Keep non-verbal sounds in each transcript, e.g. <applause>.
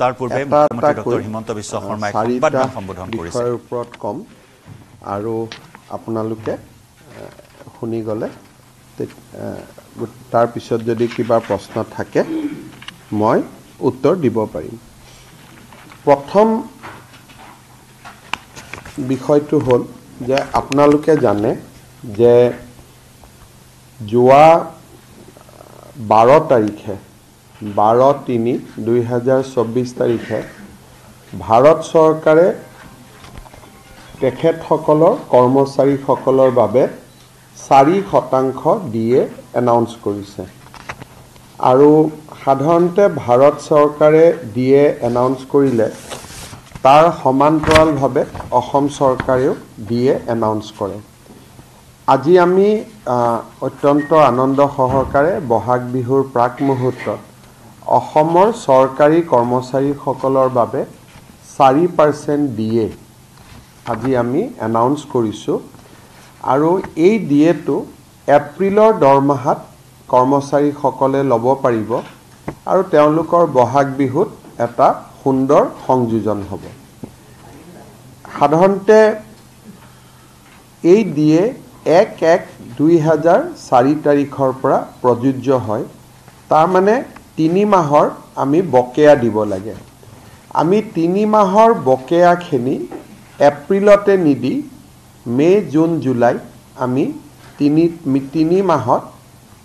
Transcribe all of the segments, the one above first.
তার পূর্বে মুখ্যমন্ত্রী হিমন্ত বিশ্ব শর্মা এক সংবাদ মাধ্যম সম্বোধন করেছে কম আর আপনার শুনি গলে তার পিছত যদি কিবা প্রশ্ন থাকে মই উত্তর দিব পাৰিম প্ৰথম বিষয়টো হল যে আপনালোকে জানে যে যোৱা বাৰ তাৰিখে বাৰ তিনি দুহেজাৰ চৌব্বিছ তাৰিখে ভাৰত চৰকাৰে তেখেতসকলৰ কৰ্মচাৰীসকলৰ বাবে চাৰি শতাংশ ডি এ এনাউন্স কৰিছে আৰু সাধাৰণতে ভাৰত চৰকাৰে ডি এ এনাউন্স কৰিলে তাৰ সমান্তৰালভাৱে অসম চৰকাৰেও ডি এ এনাউন্স কৰে আজি আমি অত্যন্ত আনন্দ সহকাৰে বহাগ বিহুৰ প্ৰাক মুহূৰ্তত অসমৰ চৰকাৰী কৰ্মচাৰীসকলৰ বাবে চাৰি পাৰ্চেণ্ট ডি এ আজি আমি এনাউন্স কৰিছোঁ আৰু এই ডি এটো এপ্ৰিলৰ দৰমহাত কৰ্মচাৰীসকলে ল'ব পাৰিব আৰু তেওঁলোকৰ বহাগ বিহুত এটা সুন্দৰ সংযোজন হ'ব সাধাৰণতে এই ডি এ এক এক দুই হাজাৰ চাৰি তাৰিখৰ পৰা প্ৰযোজ্য হয় তাৰমানে তিনি মাহৰ আমি বকেয়া দিব লাগে আমি তিনি মাহৰ বকেয়াখিনি এপ্ৰিলতে নিদি মে' জুন জুলাই আমি তিনি তিনি মাহত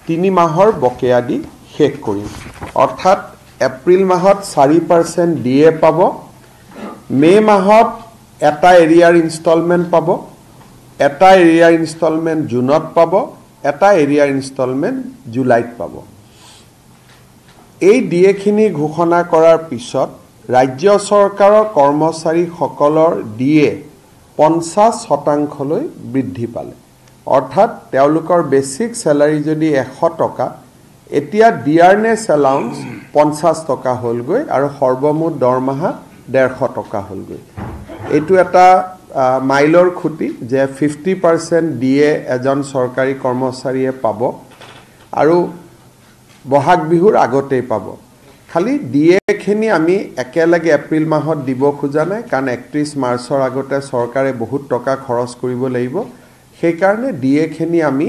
তিনি মাহৰ বকেয়া দি শেষ কৰিম অৰ্থাৎ এপ্ৰিল মাহত চাৰি পাৰ্চেণ্ট ডি এ পাব মে' মাহত এটা এৰিয়াৰ ইনষ্টলমেণ্ট পাব এটা এৰিয়াৰ ইনষ্টলমেণ্ট জুনত পাব এটা এৰিয়াৰ ইনষ্টলমেণ্ট জুলাইত পাব এই ডি এখিনি ঘোষণা কৰাৰ পিছত ৰাজ্য চৰকাৰৰ কৰ্মচাৰীসকলৰ ডিএ পঞ্চাছ শতাংশলৈ বৃদ্ধি পালে অৰ্থাৎ তেওঁলোকৰ বেচিক চেলাৰী যদি এশ টকা এতিয়া ডি ডিয়াৰনেছ এলাউন্স পঞ্চাছ টকা হ'লগৈ আৰু সৰ্বমুঠ দৰমহা ডেৰশ টকা হ'লগৈ এইটো এটা মাইলৰ খুঁটি যে ফিফটি পাৰ্চেণ্ট ডি এ এজন চৰকাৰী কৰ্মচাৰীয়ে পাব আৰু বহাগ বিহুৰ আগতেই পাব খালি ডিএখিনি আমি একেলগে এপ্ৰিল মাহত দিব খোজা নাই কাৰণ একত্ৰিছ মাৰ্চৰ আগতে চৰকাৰে বহুত টকা খৰচ কৰিব লাগিব সেইকাৰণে ডিএখিনি আমি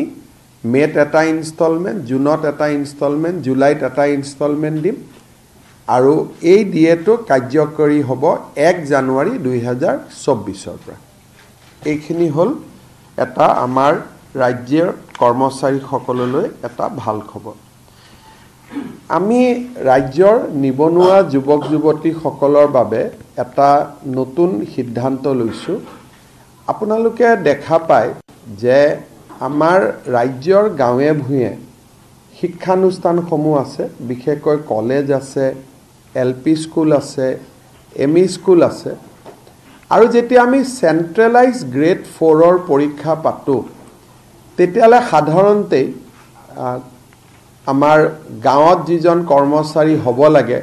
মে'ত এটা ইনষ্টলমেণ্ট জুনত এটা ইনষ্টলমেণ্ট জুলাইত এটা ইনষ্টলমেণ্ট দিম আৰু এই ডিএটো কাৰ্যকৰী হ'ব এক জানুৱাৰী দুহেজাৰ চৌব্বিছৰ পৰা এইখিনি হ'ল এটা আমাৰ ৰাজ্যৰ কৰ্মচাৰীসকললৈ এটা ভাল খবৰ আমি ৰাজ্যৰ নিবনুৱা যুৱক যুৱতীসকলৰ বাবে এটা নতুন সিদ্ধান্ত লৈছোঁ আপোনালোকে দেখা পায় যে আমাৰ ৰাজ্যৰ গাঁৱে ভূঞে শিক্ষানুষ্ঠানসমূহ আছে বিশেষকৈ কলেজ আছে এল পি স্কুল আছে এম ই স্কুল আছে আৰু যেতিয়া আমি চেণ্ট্ৰেলাইজ গ্ৰেড ফ'ৰৰ পৰীক্ষা পাতোঁ তেতিয়াহ'লে সাধাৰণতেই আমাৰ গাঁৱত যিজন কৰ্মচাৰী হ'ব লাগে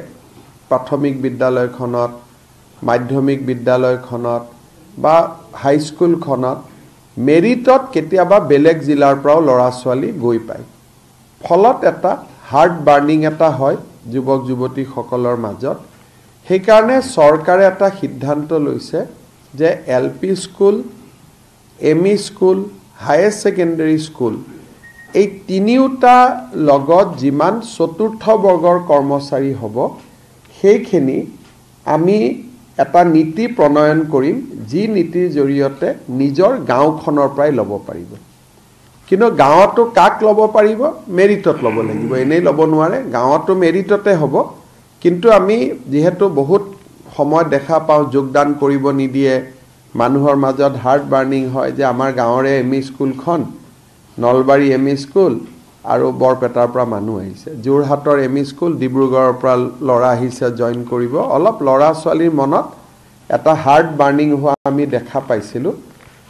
প্ৰাথমিক বিদ্যালয়খনত মাধ্যমিক বিদ্যালয়খনত বা হাইস্কুলখনত মেৰিটত কেতিয়াবা বেলেগ জিলাৰ পৰাও ল'ৰা ছোৱালী গৈ পায় ফলত এটা হাৰ্ড বাৰ্ণিং এটা হয় যুৱক যুৱতীসকলৰ মাজত সেইকাৰণে চৰকাৰে এটা সিদ্ধান্ত লৈছে যে L P school M E school higher secondary school এই তিনিওটা লগত যিমান চতুৰ্থ বৰ্গৰ কৰ্মচাৰী হ'ব সেইখিনি আমি এটা নীতি প্ৰণয়ন কৰিম যি নীতিৰ জৰিয়তে নিজৰ গাঁওখনৰ পৰাই ল'ব পাৰিব কিন্তু গাঁৱতো কাক ল'ব পাৰিব মেৰিটত ল'ব লাগিব এনেই ল'ব নোৱাৰে গাঁৱতো মেৰিটতে হ'ব কিন্তু আমি যিহেতু বহুত সময় দেখা পাওঁ যোগদান কৰিব নিদিয়ে মানুহৰ মাজত হাৰ্ট বাৰ্ণিং হয় যে আমাৰ গাঁৱৰে এম ই স্কুলখন নলবাৰী এম ই স্কুল আৰু বৰপেটাৰ পৰা মানুহ আহিছে যোৰহাটৰ এম ই স্কুল ডিব্ৰুগড়ৰ পৰা ল'ৰা আহিছে জইন কৰিব অলপ ল'ৰা ছোৱালীৰ মনত এটা হাৰ্ড বাৰ্ণিং হোৱা আমি দেখা পাইছিলোঁ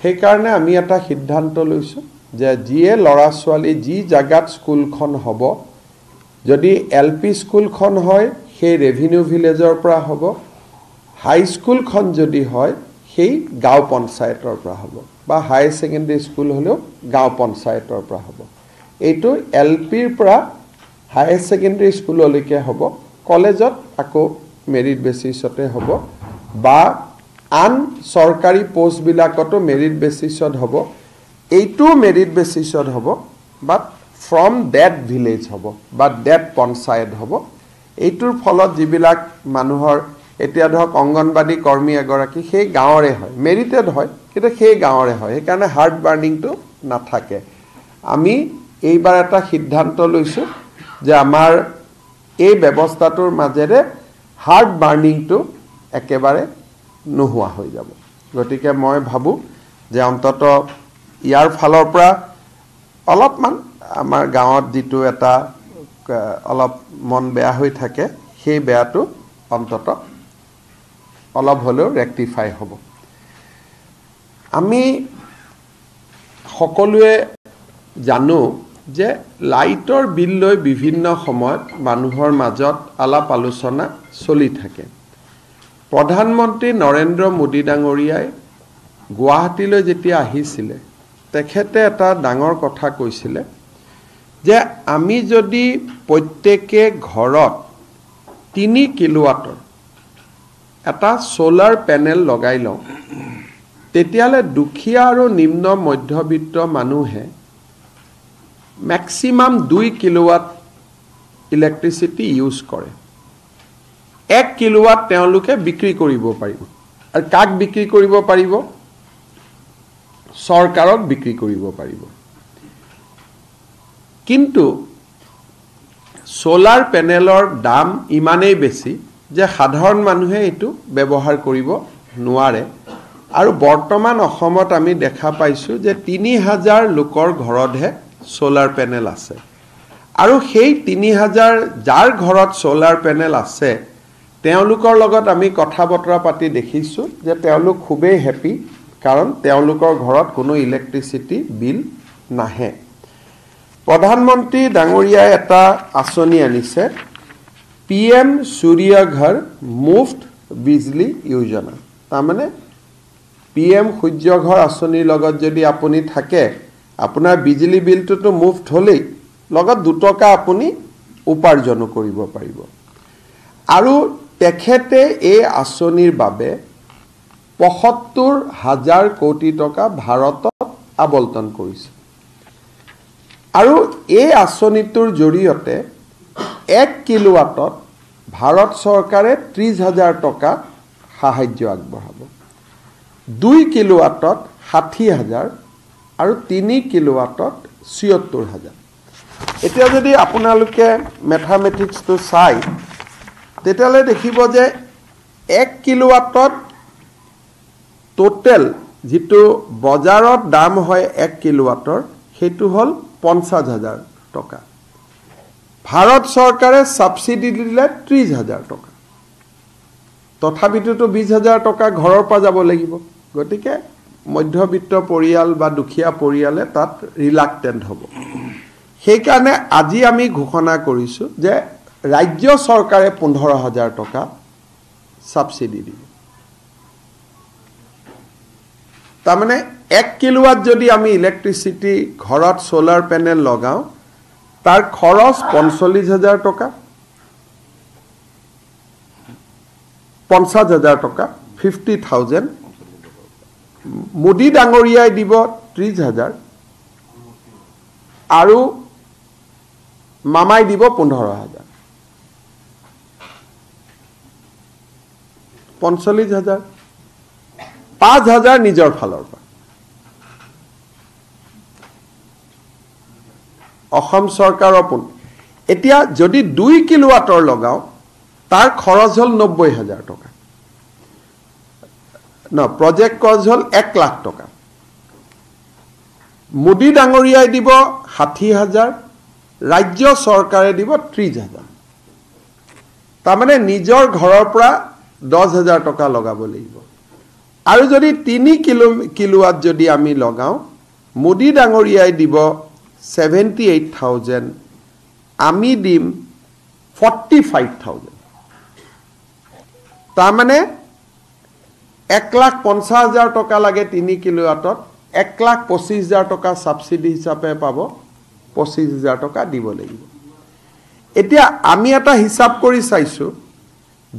সেইকাৰণে আমি এটা সিদ্ধান্ত লৈছোঁ যে যিয়ে ল'ৰা ছোৱালী যি জেগাত স্কুলখন হ'ব যদি এল পি স্কুলখন হয় সেই ৰেভিনিউ ভিলেজৰ পৰা হ'ব হাই স্কুলখন যদি হয় সেই গাঁও পঞ্চায়তৰ পৰা হ'ব বা হায়াৰ ছেকেণ্ডেৰী স্কুল হ'লেও গাঁও পঞ্চায়তৰ পৰা হ'ব এইটো এল পিৰ পৰা হায়াৰ ছেকেণ্ডেৰী স্কুললৈকে হ'ব কলেজত আকৌ মেৰিট বেচিছতে হ'ব বা আন চৰকাৰী প'ষ্টবিলাকতো মেৰিট বেচিছত হ'ব এইটোও মেৰিট বেচিছত হ'ব বাট ফ্ৰম ডেট ভিলেজ হ'ব বা ডেট পঞ্চায়ত হ'ব এইটোৰ ফলত যিবিলাক মানুহৰ এতিয়া ধৰক অংগনবাদী কৰ্মী এগৰাকী সেই গাঁৱৰে হয় মেৰিটেড হয় কিন্তু সেই গাঁৱৰে হয় সেইকাৰণে হাৰ্ট বাৰ্ণিংটো নাথাকে আমি এইবাৰ এটা সিদ্ধান্ত লৈছোঁ যে আমাৰ এই ব্যৱস্থাটোৰ মাজেৰে হাৰ্ট বাৰ্ণিংটো একেবাৰে নোহোৱা হৈ যাব গতিকে মই ভাবোঁ যে অন্তত ইয়াৰ ফালৰ পৰা অলপমান আমাৰ গাঁৱত যিটো এটা অলপ মন বেয়া হৈ থাকে সেই বেয়াটো অন্তত অলপ হ'লেও ৰেক্টিফাই হ'ব আমি সকলোৱে জানো যে লাইটৰ বিল লৈ বিভিন্ন সময়ত মানুহৰ মাজত আলাপ আলোচনা চলি থাকে প্ৰধানমন্ত্ৰী নৰেন্দ্ৰ মোদী ডাঙৰীয়াই গুৱাহাটীলৈ যেতিয়া আহিছিলে তেখেতে এটা ডাঙৰ কথা কৈছিলে যে আমি যদি প্ৰত্যেকে ঘৰত তিনি কিলোৱাটৰ এটা চ'লাৰ পেনেল লগাই লওঁ তেতিয়ালে দুখীয়া আৰু নিম্ন মধ্যবিত্ত মানুহে মেক্সিমাম দুই কিলোৱাট ইলেক্ট্ৰিচিটি ইউজ কৰে এক কিলোৱাট তেওঁলোকে বিক্ৰী কৰিব পাৰিব আৰু কাক বিক্ৰী কৰিব পাৰিব চৰকাৰক বিক্ৰী কৰিব পাৰিব কিন্তু চ'লাৰ পেনেলৰ দাম ইমানেই বেছি যে সাধাৰণ মানুহে এইটো ব্যৱহাৰ কৰিব নোৱাৰে আৰু বৰ্তমান অসমত আমি দেখা পাইছোঁ যে তিনি হাজাৰ লোকৰ ঘৰতহে চ'লাৰ পেনেল আছে আৰু সেই তিনি হাজাৰ যাৰ ঘৰত চ'লাৰ পেনেল আছে তেওঁলোকৰ লগত আমি কথা বতৰা পাতি দেখিছোঁ যে তেওঁলোক খুবেই হেপী কাৰণ তেওঁলোকৰ ঘৰত কোনো ইলেক্ট্ৰিচিটি বিল নাহে প্ৰধানমন্ত্ৰী ডাঙৰীয়াই এটা আঁচনি আনিছে পি এম সূৰ্য ঘৰ মুফ্ত বিজলী য়োজনা তাৰমানে পি এম সূৰ্য ঘৰ আঁচনিৰ লগত যদি আপুনি থাকে আপোনাৰ বিজুলী বিলটোতো মুফট হ'লেই লগত দুটকা আপুনি উপাৰ্জনো কৰিব পাৰিব আৰু তেখেতে এই আঁচনিৰ বাবে পঁসত্তৰ হাজাৰ কোটি টকা ভাৰতত আৱণ্টন কৰিছে আৰু এই আঁচনিটোৰ জৰিয়তে এক কিলোৱাটত ভাৰত চৰকাৰে ত্ৰিছ হাজাৰ টকা সাহাৰ্য আগবঢ়াব দুই কিলোৱাটত ষাঠি হাজাৰ আৰু তিনি কিলোৱাটত ছিয়ত্তৰ হাজাৰ এতিয়া যদি আপোনালোকে মেথামেটিক্সটো চাই তেতিয়াহ'লে দেখিব যে এক কিলোৱাটত ট'টেল যিটো বজাৰত দাম হয় এক কিলোৱাটৰ সেইটো হ'ল পঞ্চাছ হাজাৰ টকা ভাৰত চৰকাৰে ছাবচিডি দিলে ত্ৰিছ হাজাৰ টকা তথাপিতোতো বিছ হাজাৰ টকা ঘৰৰ পৰা যাব লাগিব গতিকে মধ্যবিত্ত পৰিয়াল বা দুখীয়া পৰিয়ালে তাত ৰিলাকটেণ্ট হ'ব সেইকাৰণে আজি আমি ঘোষণা কৰিছোঁ যে ৰাজ্য চৰকাৰে পোন্ধৰ হাজাৰ টকা ছাবচিডি দিব তাৰমানে এক কিলোৱাত যদি আমি ইলেক্ট্ৰিচিটি ঘৰত ছ'লাৰ পেনেল লগাওঁ তাৰ খৰচ পঞ্চল্লিছ হাজাৰ টকা পঞ্চাছ হাজাৰ টকা ফিফটি থাউজেণ্ড মোদী ডাঙৰীয়াই দিব ত্ৰিছ হাজাৰ আৰু মামাই দিব পোন্ধৰ হাজাৰ পঞ্চল্লিছ হাজাৰ পাঁচ হাজাৰ নিজৰ ফালৰ পৰা অসম চৰকাৰৰ পোন এতিয়া যদি দুই কিলোৱাটৰ লগাওঁ তাৰ খৰচ হ'ল নব্বৈ হাজাৰ টকা ন প্ৰজেক্ট কষ্ট হ'ল এক লাখ টকা মোদী ডাঙৰীয়াই দিব ষাঠি হাজাৰ ৰাজ্য চৰকাৰে দিব ত্ৰিছ হাজাৰ তাৰমানে নিজৰ ঘৰৰ পৰা দহ হাজাৰ টকা লগাব লাগিব আৰু যদি তিনি কিলো কিলোৱাত যদি আমি লগাওঁ মোদী ডাঙৰীয়াই দিব ছেভেণ্টি এইট থাউজেণ্ড আমি দিম ফৰ্টি ফাইভ থাউজেণ্ড তাৰমানে এক লাখ পঞ্চাছ হাজাৰ টকা লাগে তিনি কিলোৱাটত এক লাখ পঁচিছ হাজাৰ টকা ছাবচিডি হিচাপে পাব পঁচিছ হাজাৰ টকা দিব লাগিব এতিয়া আমি এটা হিচাপ কৰি চাইছোঁ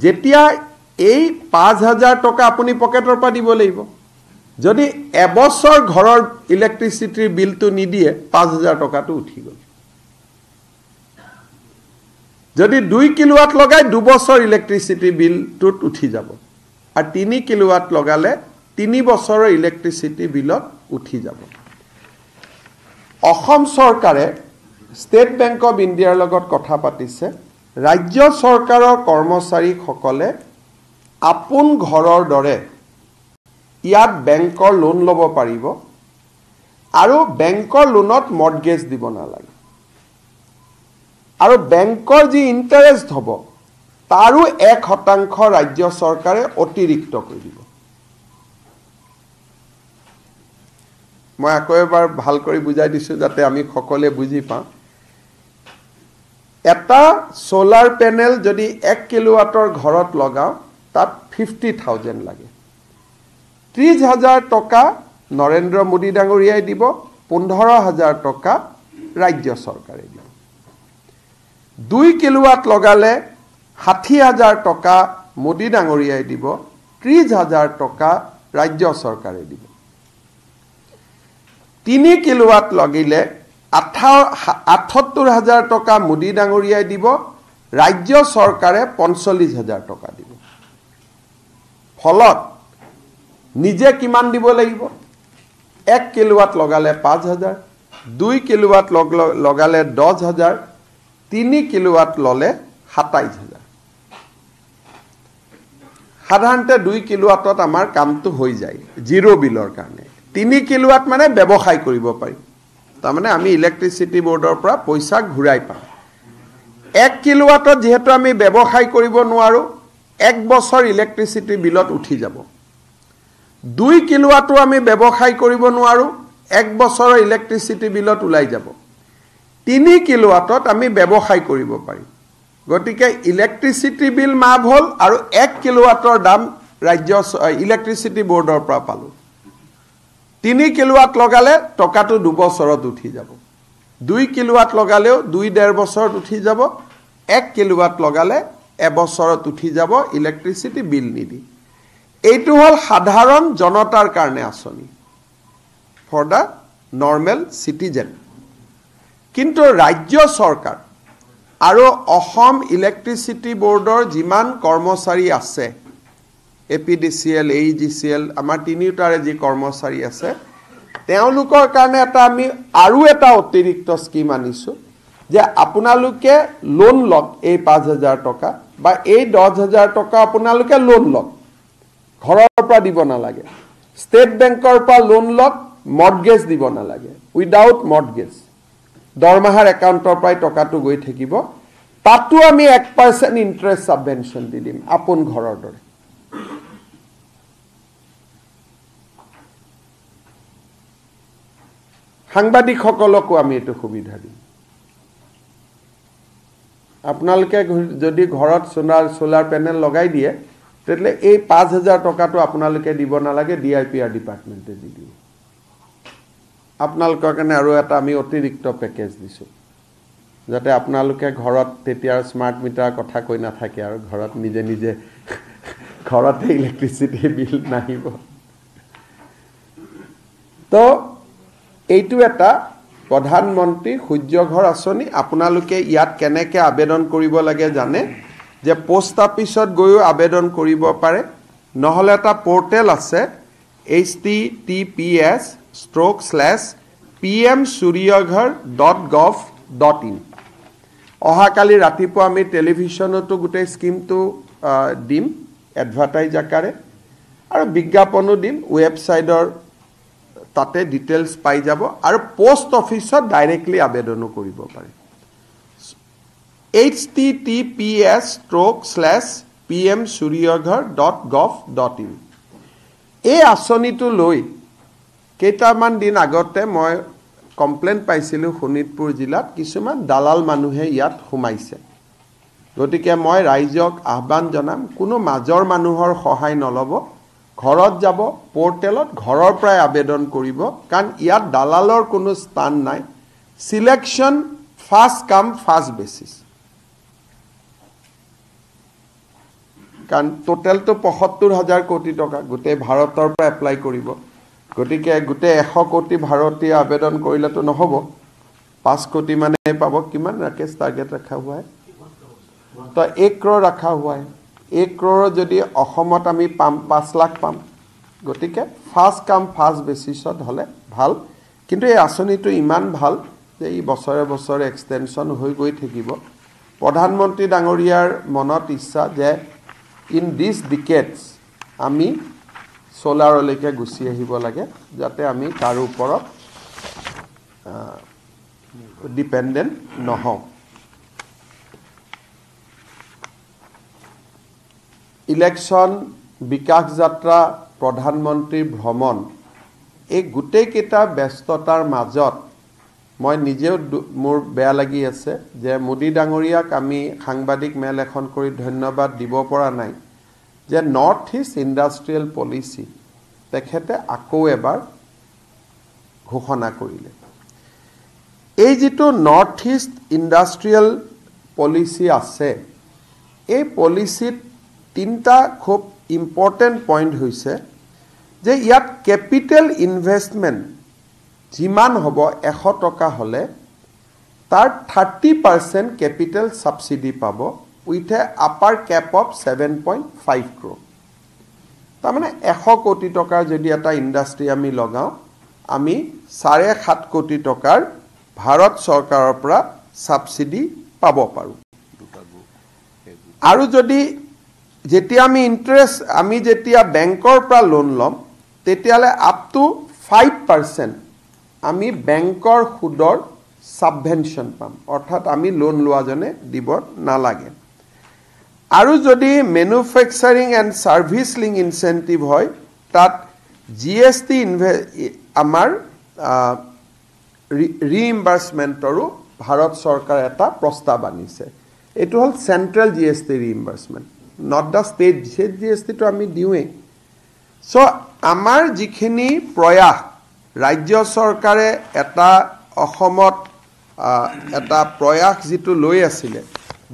যেতিয়া এই পাঁচ হাজাৰ টকা আপুনি পকেটৰ পৰা দিব লাগিব যদি এবছৰ ঘৰৰ ইলেক্ট্ৰিচিটিৰ বিলটো নিদিয়ে পাঁচ হাজাৰ টকাটো উঠি গ'ল যদি দুই কিলোৱাত লগাই দুবছৰ ইলেক্ট্ৰিচিটি বিলটোত উঠি যাব আৰু তিনি কিলোৱাট লগালে তিনি বছৰৰ ইলেক্ট্ৰিচিটি বিলত উঠি যাব অসম চৰকাৰে ষ্টেট বেংক অৱ ইণ্ডিয়াৰ লগত কথা পাতিছে ৰাজ্য চৰকাৰৰ কৰ্মচাৰীসকলে আপোন ঘৰৰ দৰে ইয়াত বেংকৰ লোন ল'ব পাৰিব আৰু বেংকৰ লোনত মৰ্গেজ দিব নালাগে আৰু বেংকৰ যি ইণ্টাৰেষ্ট হ'ব তাৰো এক শতাংশ ৰাজ্য চৰকাৰে অতিৰিক্ত কৰি দিব মই আকৌ এবাৰ ভাল কৰি বুজাই দিছোঁ যাতে আমি সকলোৱে বুজি পাওঁ এটা চ'লাৰ পেনেল যদি এক কিলোৱাটৰ ঘৰত লগাওঁ তাত ফিফটি থাউজেণ্ড লাগে ত্ৰিছ হাজাৰ টকা নৰেন্দ্ৰ মোদী ডাঙৰীয়াই দিব পোন্ধৰ হাজাৰ টকা ৰাজ্য চৰকাৰে দিব দুই কিলোৱাট লগালে ষাঠি হাজাৰ টকা মোদী ডাঙৰীয়াই দিব ত্ৰিছ হাজাৰ টকা ৰাজ্য চৰকাৰে দিব তিনি কিলোৱাত লাগিলে আঠ আঠসত্তৰ হাজাৰ টকা মোদী ডাঙৰীয়াই দিব ৰাজ্য চৰকাৰে পঞ্চল্লিছ হাজাৰ টকা দিব ফলত নিজে কিমান দিব লাগিব এক কিলোৱাত লগালে পাঁচ হাজাৰ দুই কিলোৱাত লগালে দহ হাজাৰ তিনি কিলোৱাত ল'লে সাতাইছ হাজাৰ সাধাৰণতে দুই কিলোৱাটত আমাৰ কামটো হৈ যায় জিৰ' বিলৰ কাৰণে তিনি কিলোৱাট মানে ব্যৱসায় কৰিব পাৰি তাৰমানে আমি ইলেক্ট্ৰিচিটি বৰ্ডৰ পৰা পইচা ঘূৰাই পাওঁ এক কিলোৱাটত যিহেতু আমি ব্যৱসায় কৰিব নোৱাৰোঁ এক বছৰ ইলেক্ট্ৰিচিটি বিলত উঠি যাব দুই কিলোৱাটো আমি ব্যৱসায় কৰিব নোৱাৰোঁ এক বছৰৰ ইলেক্ট্ৰিচিটি বিলত ওলাই যাব তিনি কিলোৱাটত আমি ব্যৱসায় কৰিব পাৰিম গতিকে ইলেক্ট্ৰিচিটি বিল মাফ হ'ল আৰু এক কিলোৱাটৰ দাম ৰাজ্য ইলেক্ট্ৰিচিটি ব'ৰ্ডৰ পৰা পালোঁ তিনি কিলোৱাট লগালে টকাটো দুবছৰত উঠি যাব দুই কিলোৱাট লগালেও দুই ডেৰ বছৰত উঠি যাব এক কিলোৱাট লগালে এবছৰত উঠি যাব ইলেক্ট্ৰিচিটি বিল নিদি এইটো হ'ল সাধাৰণ জনতাৰ কাৰণে আঁচনি ফৰ দ্য নৰ্মেল চিটিজেন কিন্তু ৰাজ্য চৰকাৰ আৰু অসম ইলেক্ট্ৰিচিটি বৰ্ডৰ যিমান কৰ্মচাৰী আছে A P D C L A E G C L আমাৰ তিনিওটাৰে যি কৰ্মচাৰী আছে তেওঁলোকৰ কাৰণে এটা আমি আৰু এটা অতিৰিক্ত স্কীম আনিছোঁ যে আপোনালোকে লোন লওক এই পাঁচ হাজাৰ টকা বা এই দহ হাজাৰ টকা আপোনালোকে লোন লওক ঘৰৰ পৰা দিব নালাগে ষ্টেট বেংকৰ পৰা লোন লওক মৰ্গেজ দিব নালাগে উইডাউট মৰ্গেজ দৰমহাৰ একাউণ্টৰ পৰাই টকাটো গৈ থাকিব তাতো আমি এক পাৰ্চেণ্ট ইণ্টাৰেষ্ট ছাবভেনশ্যন দি দিম আপোন ঘৰৰ দৰে সাংবাদিকসকলকো আমি এইটো সুবিধা দিম আপোনালোকে যদি ঘৰত চোলাৰ চ'লাৰ পেনেল লগাই দিয়ে তেতিয়াহ'লে এই পাঁচ হাজাৰ টকাটো আপোনালোকে দিব নালাগে ডি আই পি আৰ ডিপাৰ্টমেণ্টে দি দিব আপোনালোকৰ কাৰণে আৰু এটা আমি অতিৰিক্ত পেকেজ দিছোঁ যাতে আপোনালোকে ঘৰত তেতিয়া স্মাৰ্ট মিটাৰ কথা কৈ নাথাকে আৰু ঘৰত নিজে নিজে <laughs> ঘৰতে ইলেক্ট্ৰিচিটি বিল নাহিব তো এইটো এটা প্ৰধানমন্ত্ৰী সূৰ্য ঘৰ আঁচনি আপোনালোকে ইয়াত কেনেকৈ আবেদন কৰিব লাগে জানে যে পোষ্ট অফিচত গৈও আবেদন কৰিব পাৰে নহ'লে এটা পৰ্টেল আছে H T T P S stroke slash P M Suryaghar dot gov dot in অহাকালি ৰাতিপুৱা আমি টেলিভিশ্যনতো গোটেই স্কিমটো দিম এডভাৰটাইজ আকাৰে আৰু বিজ্ঞাপনো দিম ৱেবছাইটৰ তাতে ডিটেইলছ পাই যাব আৰু পোষ্ট অফিচত ডাইৰেক্টলি আবেদনো কৰিব পাৰে H T T P S stroke slash P M Suryaghar dot gov dot in এই আঁচনিটো লৈ কেইটামান দিন আগতে মই কমপ্লেইন পাইছিলোঁ শোণিতপুৰ জিলাত কিছুমান দালাল মানুহে ইয়াত সোমাইছে গতিকে মই ৰাইজক আহ্বান জনাম কোনো মাজৰ মানুহৰ সহায় নল'ব ঘৰত যাব পৰ্টেলত ঘৰৰ পৰাই আবেদন কৰিব কাৰণ ইয়াত দালালৰ কোনো স্থান নাই selection first come first basis কাৰণ টোটেলটো পঁয়সত্তৰ হাজাৰ কোটি টকা গোটেই ভাৰতৰ পৰা এপ্লাই কৰিব গতিকে গোটেই এশ কোটি ভাৰতীয় আবেদন কৰিলেতো নহ'ব পাঁচ কোটি মানে পাব কিমান ৰাকেশ টাৰ্গেট ৰখা হোৱাই তো এক ক্ৰ ৰখা হোৱাই এক ক্ৰ যদি অসমত আমি পাম পাঁচ লাখ পাম গতিকে ফাৰ্ষ্ট কাম ফাৰ্ষ্ট বেচিছত হ'লে ভাল কিন্তু এই আঁচনিটো ইমান ভাল যে ই বছৰে বছৰে এক্সটেনশ্যন হৈ গৈ থাকিব প্ৰধানমন্ত্ৰী ডাঙৰীয়াৰ মনত ইচ্ছা যে ইন দিছ ডিকেটছ আমি চ'লাৰলৈকে গুচি আহিব লাগে যাতে আমি কাৰো ওপৰত ডিপেণ্ডেণ্ট নহওঁ ইলেকশ্যন বিকাশ যাত্ৰা প্ৰধানমন্ত্ৰীৰ ভ্ৰমণ এই গোটেইকেইটা ব্যস্ততাৰ মাজত মই নিজেও মোৰ বেয়া লাগি আছে যে মোদী ডাঙৰীয়াক আমি সাংবাদিক মেল এখন কৰি ধন্যবাদ দিব পৰা নাই যে নৰ্থ ইষ্ট ইণ্ডাষ্ট্ৰিয়েল পলিচি তেখেতে আকৌ এবাৰ ঘোষণা কৰিলে এই যিটো নৰ্থ ইষ্ট ইণ্ডাষ্ট্ৰিয়েল পলিচি আছে এই পলিচিত তিনিটা খুব ইম্পৰ্টেণ্ট পইণ্ট হৈছে যে ইয়াত কেপিটেল ইনভেষ্টমেণ্ট যিমান হ'ব এশ টকা হ'লে তাৰ থাৰ্টি পাৰ্চেণ্ট কেপিটেল ছাবচিডি পাব with a upper cap of seven point five crore' তাৰমানে এশ কোটি টকাৰ যদি এটা ইণ্ডাষ্ট্ৰি আমি লগাওঁ আমি চাৰে সাত কোটি টকাৰ ভাৰত চৰকাৰৰ পৰা ছাবচিডি পাব পাৰোঁ আৰু যদি যেতিয়া আমি ইণ্টাৰেষ্ট আমি যেতিয়া বেংকৰ পৰা লোন ল'ম তেতিয়াহ'লে আপ টু ফাইভ পাৰ্চেণ্ট আমি বেংকৰ সুদৰ ছাবভেনশ্যন পাম অৰ্থাৎ আমি লোন লোৱাজনে দিব নালাগে আৰু যদি manufacturing and service link incentive হয় তাত জি এছ টি ইনভে আমাৰ ৰিইম্বাৰ্চমেণ্টৰো ভাৰত চৰকাৰে এটা প্ৰস্তাৱ আনিছে এইটো হ'ল central G S T reimbursement not the state state G S টিটো আমি দিওঁৱেই চ' আমাৰ যিখিনি প্ৰয়াস ৰাজ্য চৰকাৰে এটা অসমত এটা প্ৰয়াস যিটো লৈ আছিলে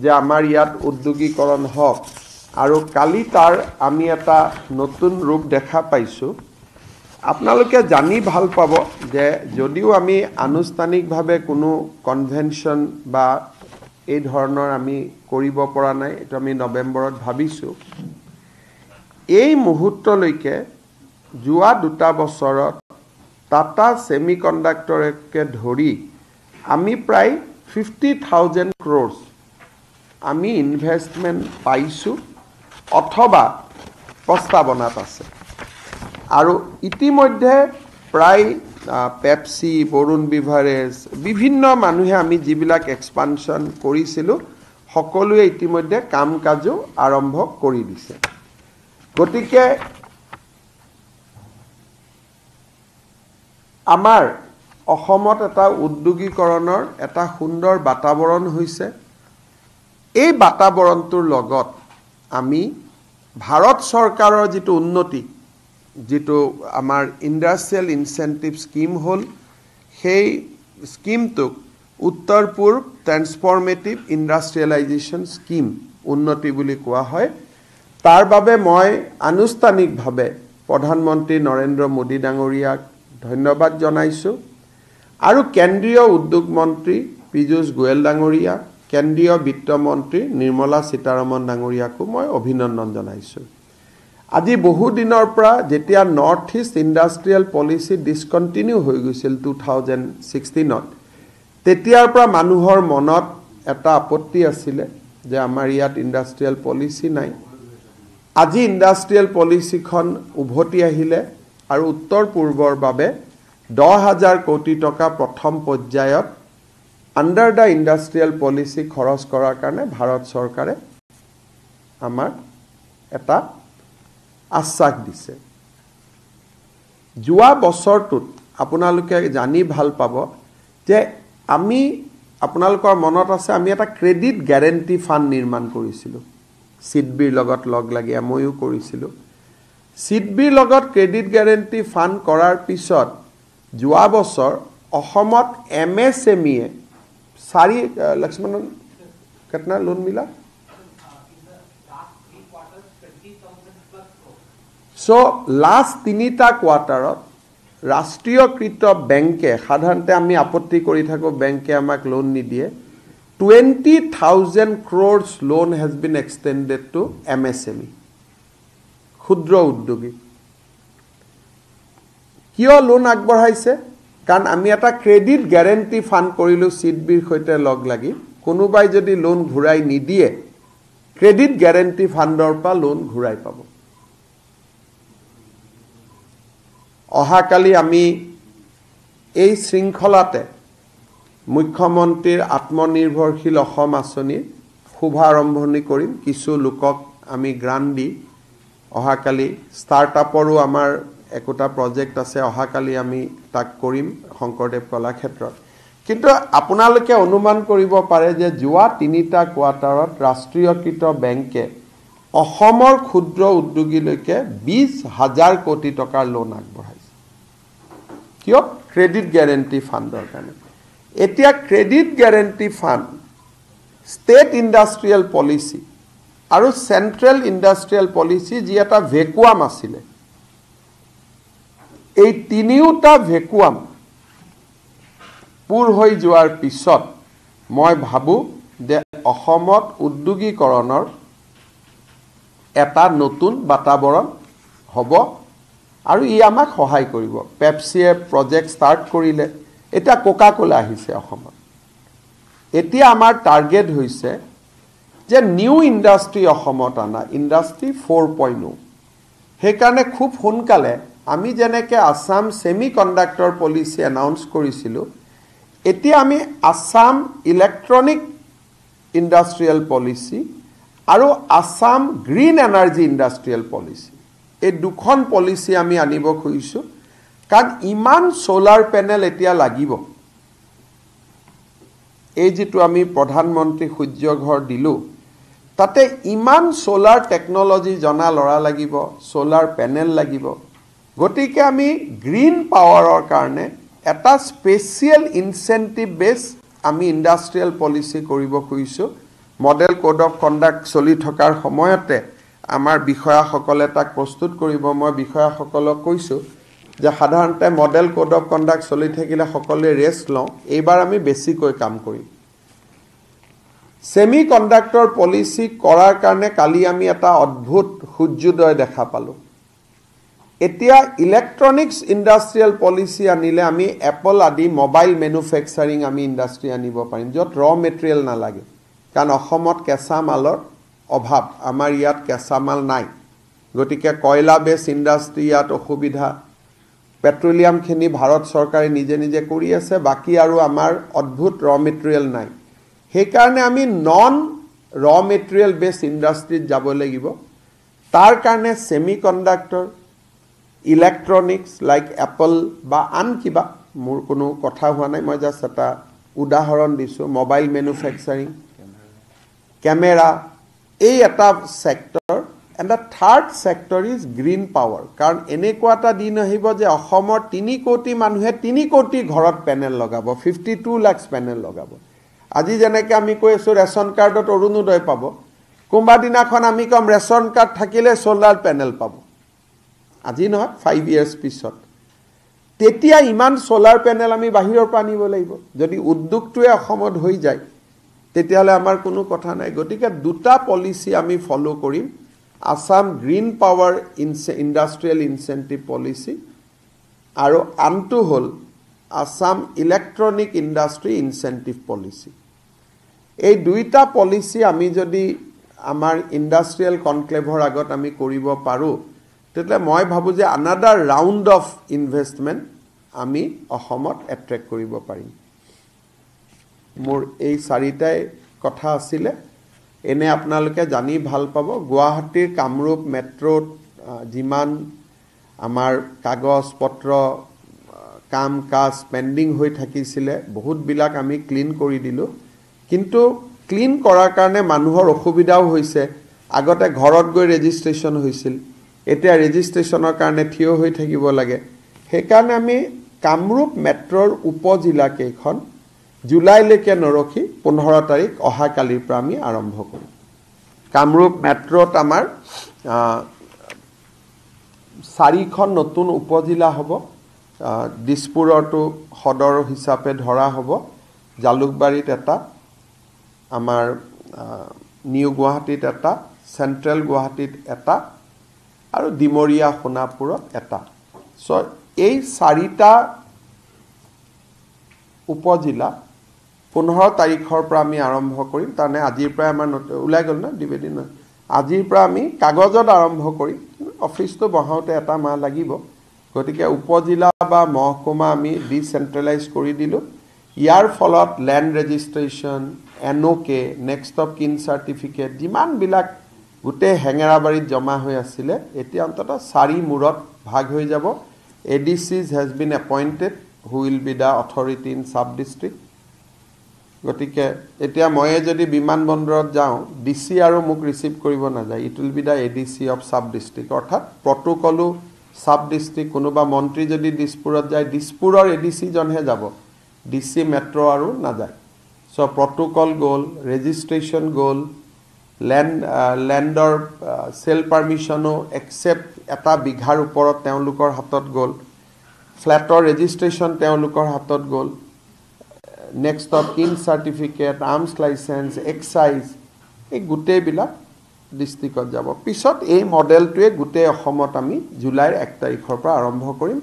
যে আমাৰ ইয়াত উদ্যোগীকৰণ হওক আৰু কালি তাৰ আমি এটা নতুন ৰূপ দেখা পাইছোঁ আপোনালোকে জানি ভাল পাব যে যদিও আমি আনুষ্ঠানিকভাৱে কোনো কনভেনশ্যন বা এই ধৰণৰ আমি কৰিব পৰা নাই এইটো আমি নৱেম্বৰত ভাবিছোঁ এই মুহূৰ্তলৈকে যোৱা দুটা বছৰত টাটা ছেমি কণ্ডাক্টৰকে ধৰি আমি প্ৰায় ফিফটি থাউজেণ্ড ক্ৰৰ্ছ আমি ইনভেষ্টমেণ্ট পাইছোঁ অথবা প্ৰস্তাৱনাত আছে আৰু ইতিমধ্যে প্ৰায় পেপচি বৰুণ বিভাৰেজ বিভিন্ন মানুহে আমি যিবিলাক এক্সপানশ্যন কৰিছিলোঁ সকলোৱে ইতিমধ্যে কাম কাজো আৰম্ভ কৰি দিছে গতিকে আমাৰ অসমত এটা উদ্যোগীকৰণৰ এটা সুন্দৰ বাতাৱৰণ হৈছে এই বাতাৱৰণটোৰ লগত আমি ভাৰত চৰকাৰৰ যিটো উন্নতি যিটো আমাৰ ইণ্ডাষ্ট্ৰিয়েল ইনচেণ্টিভ স্কীম হ'ল সেই স্কীমটোক উত্তৰ পূৰ ট্ৰেন্সফৰ্মেটিভ ইণ্ডাষ্ট্ৰিয়েলাইজেশ্যন স্কীম উন্নতি বুলি কোৱা হয় তাৰ বাবে মই আনুষ্ঠানিকভাৱে প্ৰধানমন্ত্ৰী নৰেন্দ্ৰ মোদী ডাঙৰীয়াক ধন্যবাদ জনাইছোঁ আৰু কেন্দ্ৰীয় উদ্যোগ মন্ত্ৰী পীযুষ গোৱেল ডাঙৰীয়া কেন্দ্ৰীয় বিত্তমন্ত্ৰী নিৰ্মলা সীতাৰমন ডাঙৰীয়াকো মই অভিনন্দন জনাইছোঁ আজি বহুদিনৰ পৰা যেতিয়া north east industrial policy discontinue হৈ গৈছিল টু থাউজেণ্ড ছিক্সটিনত তেতিয়াৰ পৰা মানুহৰ মনত এটা আপত্তি আছিলে যে আমাৰ ইয়াত ইণ্ডাষ্ট্ৰিয়েল পলিচি নাই আজি ইণ্ডাষ্ট্ৰিয়েল পলিচিখন উভতি আহিলে আৰু উত্তৰ পূৰ্বৰ বাবে দহ হাজাৰ কোটি টকা প্ৰথম পৰ্যায়ত আণ্ডাৰ দ্য ইণ্ডাষ্ট্ৰিয়েল পলিচি খৰচ কৰাৰ কাৰণে ভাৰত চৰকাৰে আমাক এটা আশ্বাস দিছে যোৱা বছৰটোত আপোনালোকে জানি ভাল পাব যে আমি আপোনালোকৰ মনত আছে আমি এটা ক্ৰেডিট গেৰেণ্টি ফাণ্ড নিৰ্মাণ কৰিছিলোঁ চিডবিৰ লগত লগ লাগি ময়ো কৰিছিলোঁ চিডবিৰ লগত ক্ৰেডিট গেৰেণ্টি ফাণ্ড কৰাৰ পিছত যোৱা বছৰ অসমত এম এছ এম ইয়ে চাৰি লক্ষ্মণ কেতনা লোন মিলা চ' লাষ্ট তিনিটা কোৱাৰ্টাৰত ৰাষ্ট্ৰীয়কৃত বেংকে সাধাৰণতে আমি আপত্তি কৰি থাকোঁ বেংকে আমাক লোন নিদিয়ে twenty thousand crores loan has been extended to M S M E ক্ষুদ্ৰ উদ্যোগী কিয় লোন আগবঢ়াইছে কাৰণ আমি এটা ক্ৰেডিট গেৰেণ্টি ফাণ্ড কৰিলোঁ চিট বিৰ সৈতে লগ লাগি কোনোবাই যদি লোন ঘূৰাই নিদিয়ে ক্ৰেডিট গেৰেণ্টি ফাণ্ডৰ পৰা লোন ঘূৰাই পাব অহাকালি আমি এই শৃংখলাতে মুখ্যমন্ত্ৰীৰ আত্মনিৰ্ভৰশীল অসম আঁচনিৰ শুভাৰম্ভণি কৰিম কিছু লোকক আমি গ্ৰাণ্ট দি অহাকালি ষ্টাৰ্টআপৰো আমাৰ একোটা প্ৰজেক্ট আছে অহাকালি আমি তাক কৰিম শংকৰদেৱ কলাক্ষেত্ৰত কিন্তু আপোনালোকে অনুমান কৰিব পাৰে যে যোৱা তিনিটা কোৱাৰ্টাৰত ৰাষ্ট্ৰীয়কৃত বেংকে অসমৰ ক্ষুদ্ৰ উদ্যোগীলৈকে বিছ হাজাৰ কোটি টকাৰ লোন আগবঢ়াইছে কিয় ক্ৰেডিট গেৰেণ্টি ফাণ্ডৰ কাৰণে এতিয়া credit guarantee fund state industrial policy আৰু চেণ্ট্ৰেল ইণ্ডাষ্ট্ৰিয়েল পলিচি যি এটা ভেকুৱাম আছিলে এই তিনিওটা ভেকুৱাম পূৰ হৈ যোৱাৰ পিছত মই ভাবোঁ যে অসমত উদ্যোগীকৰণৰ এটা নতুন বাতাৱৰণ হ'ব আৰু ই আমাক সহায় কৰিব পেপচিয়ে প্ৰজেক্ট ষ্টাৰ্ট কৰিলে এতিয়া কোকা কোলা আহিছে অসমত এতিয়া আমাৰ টাৰ্গেট হৈছে যে নিউ ইণ্ডাষ্ট্ৰি অসমত অনা ইণ্ডাষ্ট্ৰি ফ'ৰ পইণ্ট সেইকাৰণে খুব সোনকালে আমি যেনেকৈ Assam semiconductor policy announce কৰিছিলোঁ এতিয়া আমি আছাম ইলেক্ট্ৰনিক ইণ্ডাষ্ট্ৰিয়েল পলিচি আৰু Assam green energy industrial policy এই দুখন পলিচি আমি আনিব খুজিছোঁ কাৰণ ইমান চলাৰ পেনেল এতিয়া লাগিব এই যিটো আমি প্ৰধানমন্ত্ৰী সূৰ্যঘৰ দিলোঁ তাতে ইমান চ'লাৰ টেকন'লজি জনা ল'ৰা লাগিব চ'লাৰ পেনেল লাগিব গতিকে আমি গ্ৰীণ পাৱাৰৰ কাৰণে এটা স্পেচিয়েল ইনচেণ্টিভ বেছ আমি ইণ্ডাষ্ট্ৰিয়েল পলিচি কৰিব খুজিছোঁ মডেল ক'ড অফ কণ্ডাক্ট চলি থকাৰ সময়তে আমাৰ বিষয়াসকলে তাক প্ৰস্তুত কৰিব মই বিষয়াসকলক কৈছোঁ যে সাধাৰণতে মডেল ক'ড অফ কণ্ডাক্ট চলি থাকিলে সকলোৱে ৰেষ্ট লওঁ এইবাৰ আমি বেছিকৈ কাম কৰিম ছেমি কণ্ডাক্টৰ পলিচি কৰাৰ কাৰণে কালি আমি এটা অদ্ভুত সূৰ্যোদয় দেখা পালোঁ এতিয়া ইলেক্ট্ৰনিকছ ইণ্ডাষ্ট্ৰিয়েল পলিচি আনিলে আমি এপল আদি মোবাইল মেনুফেকচাৰিং আমি ইণ্ডাষ্ট্ৰি আনিব পাৰিম য'ত ৰ মেটেৰিয়েল নালাগে কাৰণ অসমত কেঁচা মালৰ অভাৱ আমাৰ ইয়াত কেঁচা মাল নাই গতিকে কয়লা বেছ ইণ্ডাষ্ট্ৰি ইয়াত অসুবিধা পেট্ৰলিয়ামখিনি ভাৰত চৰকাৰে নিজে নিজে কৰি আছে বাকী আৰু আমাৰ অদ্ভুত ৰ মেটেৰিয়েল নাই সেইকাৰণে আমি নন ৰ মেটেৰিয়েল বেছ ইণ্ডাষ্ট্ৰিত যাব লাগিব তাৰ কাৰণে semiconductor electronics like Apple বা আন কিবা মোৰ কোনো কথা হোৱা নাই মই জাষ্ট এটা উদাহৰণ দিছোঁ মোবাইল মেনুফেক্সাৰিং কেমেৰা এই এটা sector and the third sector is green power কাৰণ এনেকুৱা এটা দিন আহিব যে অসমৰ তিনি কোটি মানুহে তিনি কোটি ঘৰত পেনেল লগাব ফিফটি টু লাখছ পেনেল লগাব আজি যেনেকৈ আমি কৈ আছোঁ ৰেচন কাৰ্ডত অৰুণোদয় পাব কোনোবা দিনাখন আমি ক'ম ৰেচন কাৰ্ড থাকিলে চ'লাৰ পেনেল পাব আজি নহয় ফাইভ ইয়েৰ্ছ পিছত তেতিয়া ইমান চ'লাৰ পেনেল আমি বাহিৰৰ পৰা আনিব লাগিব যদি উদ্যোগটোৱে অসমত হৈ যায় তেতিয়াহ'লে আমাৰ কোনো কথা নাই গতিকে দুটা পলিচি আমি ফ'ল' কৰিম আছাম গ্ৰীণ পাৱাৰ ইনচে ইণ্ডাষ্ট্ৰিয়েল ইনচেণ্টিভ পলিচি আৰু আনটো হ'ল Assam electronic industry incentive policy এই দুইটা পলিচি আমি যদি আমাৰ ইণ্ডাষ্ট্ৰিয়েল কনক্লেভৰ আগত আমি কৰিব পাৰোঁ তেতিয়া মই ভাবোঁ যে আনাডাৰ ৰাউণ্ড অফ ইনভেষ্টমেণ্ট আমি অসমত এট্ৰেক্ট কৰিব পাৰিম মোৰ এই চাৰিটাই কথা আছিলে এনে আপোনালোকে জানি ভাল পাব গুৱাহাটীৰ কামৰূপ মেট্ৰ'ত যিমান আমাৰ কাগজ পত্ৰ কাম কাজ পেণ্ডিং হৈ থাকিছিলে বহুতবিলাক আমি ক্লিন কৰি দিলোঁ কিন্তু ক্লিন কৰাৰ কাৰণে মানুহৰ অসুবিধাও হৈছে আগতে ঘৰত গৈ ৰেজিষ্ট্ৰেশ্যন হৈছিল এতিয়া ৰেজিষ্ট্ৰেশ্যনৰ কাৰণে থিয় হৈ থাকিব লাগে সেইকাৰণে আমি কামৰূপ মেট্ৰ'ৰ উপজিলাকেইখন জুলাইলৈকে নৰখি পোন্ধৰ তাৰিখ অহাকালিৰ পৰা আমি আৰম্ভ কৰোঁ কামৰূপ মেট্ৰ'ত আমাৰ চাৰিখন নতুন উপজিলা হ'ব দিছপুৰৰটো সদৰ হিচাপে ধৰা হ'ব জালুকবাৰীত এটা আমাৰ নিউ গুৱাহাটীত এটা চেণ্ট্ৰেল গুৱাহাটীত এটা আৰু ডিমৰীয়া সোণাপুৰত এটা ছ' এই চাৰিটা উপজিলা পোন্ধৰ তাৰিখৰ পৰা আমি আৰম্ভ কৰিম তাৰমানে আজিৰ পৰাই আমাৰ নতুন ওলাই গ'ল ন দ্বিবেদী ন আজিৰ পৰা আমি কাগজত আৰম্ভ কৰিম অফিচটো বহাওঁতে এটা মাহ লাগিব গতিকে উপজিলা বা মহকুমা আমি ডিচেণ্ট্ৰেলাইজ কৰি দিলোঁ ইয়াৰ ফলত land registration N O' C next of kin certificate যিমানবিলাক গোটেই হেঙেৰাবাৰীত জমা হৈ আছিলে এতিয়া অন্ততঃ চাৰি মূৰত ভাগ হৈ যাব A D Cs has been appointed who will be the authority in sub district গতিকে এতিয়া ময়ে যদি বিমান বন্দৰত যাওঁ ডি চি আৰু মোক ৰিচিভ কৰিব নাযায় it will be the A D C of sub district অৰ্থাৎ প্ৰটোকলো চাব ডিষ্ট্ৰিক্ট কোনোবা মন্ত্ৰী যদি দিছপুৰত যায় দিছপুৰৰ এ ডি চিজনহে যাব ডি চি মেট্ৰ' আৰু নাযায় চ' প্ৰট'কল গ'ল ৰেজিষ্ট্ৰেশ্যন গ'ল লেণ্ড লেণ্ডৰ চেল পাৰ্মিশ্যনো একচেপ্ট এটা বিঘাৰ ওপৰত তেওঁলোকৰ হাতত গ'ল ফ্লেটৰ ৰেজিষ্ট্ৰেশ্যন তেওঁলোকৰ হাতত গ'ল নেক্সটত কিন চাৰ্টিফিকেট আৰ্মছ লাইচেঞ্চ এক্সাইজ এই গোটেইবিলাক ডিষ্ট্ৰিক্টত যাব পিছত এই মডেলটোৱে গোটেই অসমত আমি জুলাইৰ এক তাৰিখৰ পৰা আৰম্ভ কৰিম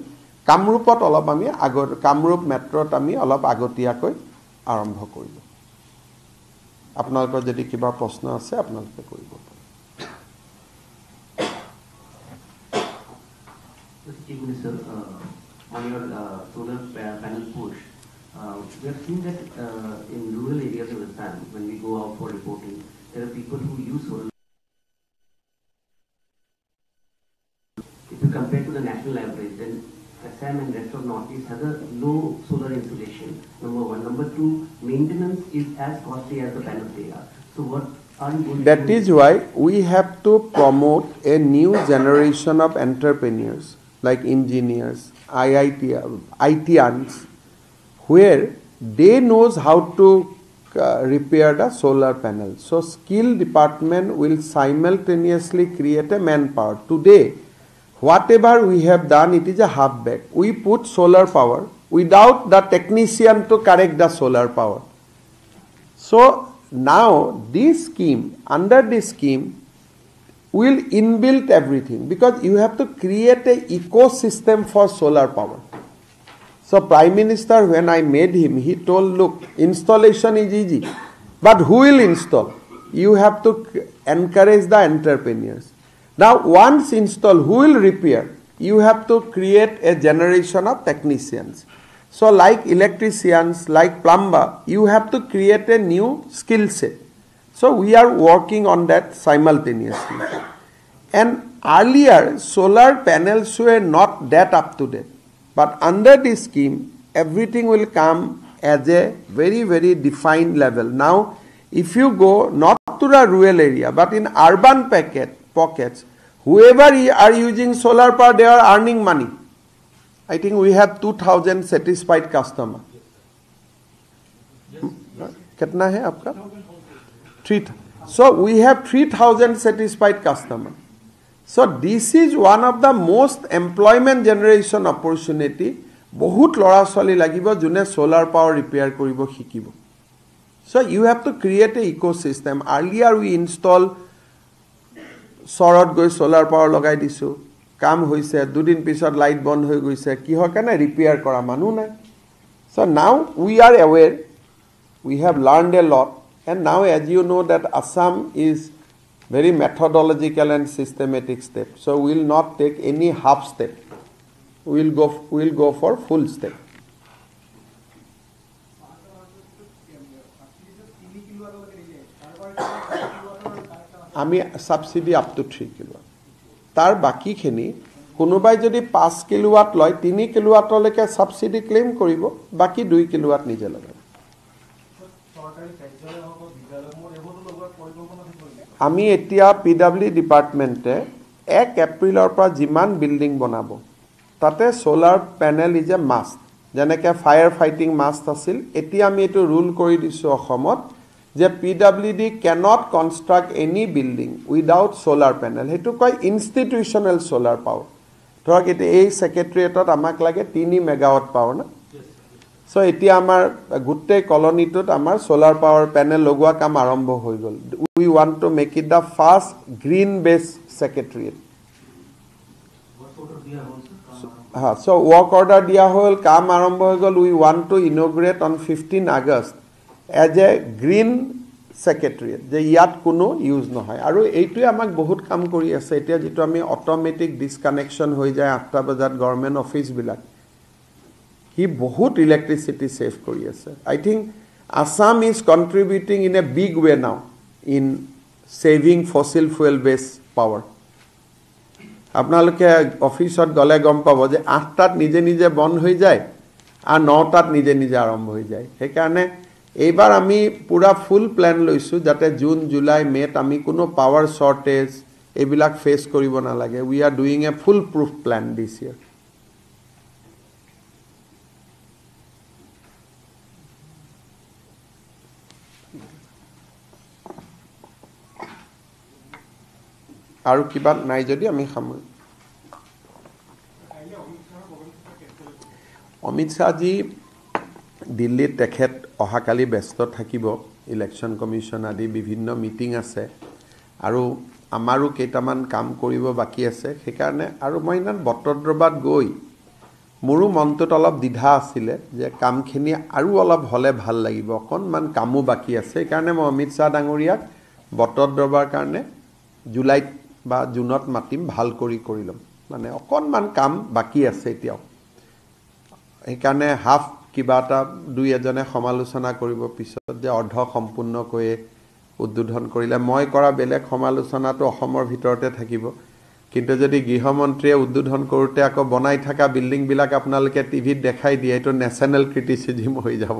কামৰূপত অলপ আমি আগত কামৰূপ মেট্ৰ'ত আমি অলপ আগতীয়াকৈ আৰম্ভ কৰিব আপোনালোকৰ যদি কিবা প্ৰশ্ন আছে আপোনালোকে কৰিব পাৰে natural average, then Assam and rest of Northeast has a low solar insulation, number one. Number two, maintenance is as costly as the panels they are. So what That is why we have to promote a new generation of entrepreneurs like engineers, IIT, uh, ITIANs, where they knows how to uh, repair the solar panel. So skill department will simultaneously create a manpower. Today, whatever we have done, it is a half back. We put solar power without the technician to correct the solar power. So now this scheme, under this scheme, will inbuilt everything because you have to create a ecosystem for solar power. So Prime Minister, when I made him, he told, look, installation is easy, but who will install? You have to encourage the entrepreneurs. Now once installed, who will repair? You have to create a generation of technicians. So like electricians, like plumber, you have to create a new skill set. So we are working on that simultaneously. And earlier solar panels were not that up to date. But under this scheme, everything will come as a very, very defined level. Now, if you go not to the rural area, but in urban packet, pockets. Whoever are using solar power, they are earning money. I think we have 2,000 satisfied customer. कितना है आपका three so we have three thousand satisfied customer so this is one of the most employment generation opportunity বহুত ল'ৰা ছোৱালী লাগিব যোনে চ'লাৰ power repair কৰিব শিকিব so' you have to create a ecosystem earlier we install চৰত গৈ চ'লাৰ power লগাই দিছোঁ কাম হৈছে দুদিন পিছত লাইট বন্ধ হৈ গৈছে কিহৰ কাৰণে ৰিপেয়াৰ কৰা মানুহ নাই so' now we are aware we have learn a lot and now as you know' that Assam is very methodological and systematic step so' will not take any half step will go' will go' for full step আমি subsidy up to three kilowatt তাৰ বাকীখিনি কোনোবাই যদি পাঁচ kilowatt লয় তিনি কিলোৱাটলৈকে subsidy claim কৰিব বাকী দুই কিলোৱাট নিজে লগাব আমি এতিয়া পি ডাব্লিউ ডিপাৰ্টমেণ্টে এক এপ্ৰিলৰ পৰা যিমান বিল্ডিং বনাব তাতে solar panel is a must যেনেকৈ ফায়াৰ ফাইটিং মাষ্ট আছিল এতিয়া আমি এইটো ৰুল কৰি দিছোঁ অসমত যে P W D cannot construct any building without solar panel সেইটো কয় ইনষ্টিটিউচনেল চ'লাৰ পাৱাৰ ধৰক এতিয়া এই ছেক্ৰেটেৰিয়েটত আমাক লাগে তিনি মেগাৱাট পাৱাৰ ন চ' এতিয়া আমাৰ গোটেই কলনীটোত আমাৰ চ'লাৰ পাৱাৰ পেনেল লগোৱা কাম আৰম্ভ হৈ গ'ল we want to make it the first green based secretariat হা চ' ৱৰ্ক অৰ্ডাৰ দিয়া হ'ল কাম আৰম্ভ হৈ গ'ল উই ৱান to inaugurate on fifteen August as a green secretariat যে ইয়াত কোনো ইউজ নহয় আৰু এইটোৱে আমাক বহুত কাম কৰি আছে এতিয়া যিটো আমি অট'মেটিক ডিছকানেকশ্যন হৈ যায় আঠটা বজাত গভৰ্ণমেণ্ট অফিচবিলাক সি বহুত ইলেক্ট্ৰিচিটি ছেভ কৰি আছে I think Assam is contributing in a big way now in saving fossil fuel based power আপোনালোকে অফিচত গ'লে গম পাব যে আঠটাত নিজে নিজে বন্ধ হৈ যায় আৰু নটাত নিজে নিজে আৰম্ভ হৈ যায় সেইকাৰণে এইবাৰ আমি পুৰা ফুল প্লেন লৈছোঁ যাতে জুন জুলাই মে'ত আমি কোনো পাৱাৰ শ্বৰ্টেজ এইবিলাক ফেচ কৰিব নালাগে we are doing a full proof plan this ইয়াৰ আৰু কিবা নাই যদি আমি সামৰি অমিত শ্বাহজী দিল্লীত তেখেত অহাকালি ব্যস্ত থাকিব ইলেকশ্যন কমিশ্যন আদি বিভিন্ন মিটিং আছে আৰু আমাৰো কেইটামান কাম কৰিব বাকী আছে সেইকাৰণে আৰু মই ইমান বটদ্ৰবাত গৈ মোৰো মনটোত অলপ দ্বিধা আছিলে যে কামখিনি আৰু অলপ হ'লে ভাল লাগিব অকণমান কামো বাকী আছে সেইকাৰণে মই অমিত শ্বাহ ডাঙৰীয়াক বটদ্ৰবাৰ কাৰণে জুলাইত বা জুনত মাতিম ভাল কৰি কৰি ল'ম মানে অকণমান কাম বাকী আছে এতিয়াও সেইকাৰণে হাফ কিবা এটা দুই এজনে সমালোচনা কৰিব পিছত যে অৰ্ধ সম্পূৰ্ণকৈয়ে উদ্বোধন কৰিলে মই কৰা বেলেগ সমালোচনাটো অসমৰ ভিতৰতে থাকিব কিন্তু যদি গৃহমন্ত্ৰীয়ে উদ্বোধন কৰোঁতে আকৌ বনাই থকা বিল্ডিংবিলাক আপোনালোকে টিভিত দেখাই দিয়ে এইটো নেশ্যনেল ক্ৰিটিচিজিম হৈ যাব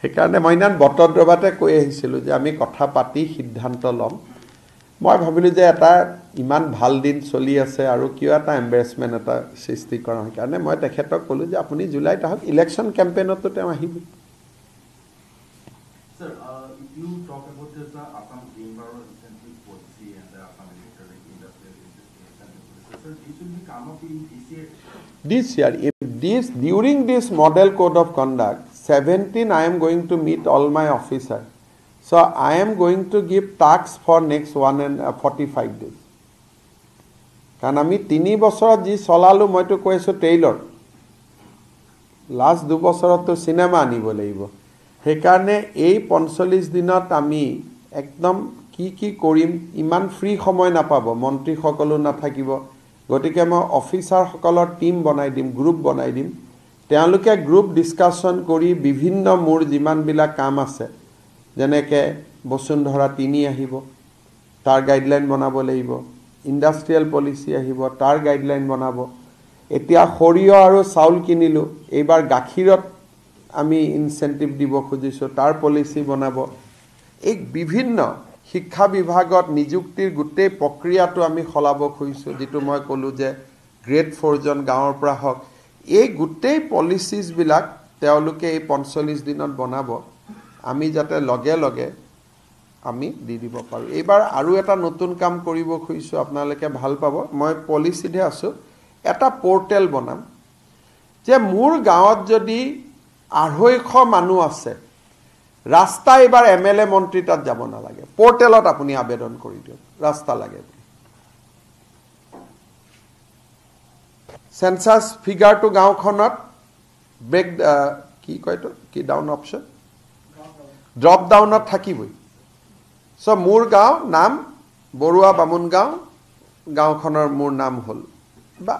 সেইকাৰণে মই ইমান বতদ্ৰবাতে কৈ আহিছিলোঁ যে আমি কথা পাতি সিদ্ধান্ত ল'ম মই ভাবিলোঁ যে এটা ইমান ভাল দিন চলি আছে আৰু কিয় এটা এম্বেৰাছমেণ্ট এটা সৃষ্টি কৰা হয় কাৰণে মই তেখেতক ক'লোঁ যে আপুনি জুলাইত আহক ইলেকশ্যন কেম্পেইনতো তেওঁ আহিব দিছ uh, uh, year, if this during this model code of conduct, 17 I am going to meet all my officers. So I am going to give tax for next one and uh, 45 days. কাৰণ আমি তিনি বছৰত যি চলালোঁ মইতো কৈ আছোঁ ট্ৰেইলৰ last দুবছৰতটো cinema আনিব লাগিব সেইকাৰণে এই পঞ্চল্লিছ দিনত আমি একদম কি কি কৰিম ইমান ফ্ৰী সময় নাপাব মন্ত্ৰীসকলো নাথাকিব গতিকে মই অফিচাৰসকলৰ টীম বনাই দিম গ্ৰুপ বনাই দিম তেওঁলোকে গ্ৰুপ ডিছকাশ্যন কৰি বিভিন্ন মোৰ যিমানবিলাক কাম আছে যেনেকৈ বসুন্ধৰা তিনি আহিব তাৰ গাইডলাইন বনাব লাগিব ইণ্ডাষ্ট্ৰিয়েল পলিচি আহিব তাৰ গাইডলাইন বনাব এতিয়া সৰিয়হ আৰু চাউল কিনিলোঁ এইবাৰ গাখীৰত আমি ইনচেনটিভ দিব খুজিছোঁ তাৰ পলিচি বনাব এই বিভিন্ন শিক্ষা বিভাগত নিযুক্তিৰ গোটেই প্ৰক্ৰিয়াটো আমি সলাব খুজিছোঁ যিটো মই ক'লোঁ যে গ্ৰেড ফ'ৰজন গাঁৱৰ পৰা হওক এই গোটেই পলিচিছবিলাক তেওঁলোকে এই পঞ্চল্লিছ দিনত বনাব আমি যাতে লগে লগে আমি দি দিব পাৰোঁ এইবাৰ আৰু এটা নতুন কাম কৰিব খুজিছোঁ আপোনালোকে ভাল পাব মই পলিচিতহে আছোঁ এটা পৰ্টেল বনাম যে মোৰ গাঁৱত যদি আঢ়ৈশ মানুহ আছে ৰাস্তা এইবাৰ এম এল এ মন্ত্ৰী তাত যাব নালাগে পৰ্টেলত আপুনি আবেদন কৰি দিয়ক ৰাস্তা লাগে বুলি চেঞ্চাছ ফিগাৰটো গাঁওখনত ব্ৰেক কি কয়টো কি ডাউন অপশ্যন ড্ৰপ ডাউনত থাকিবই চ' মোৰ গাঁও নাম বৰুৱা বামুণ গাঁও গাঁওখনৰ মোৰ নাম হ'ল বা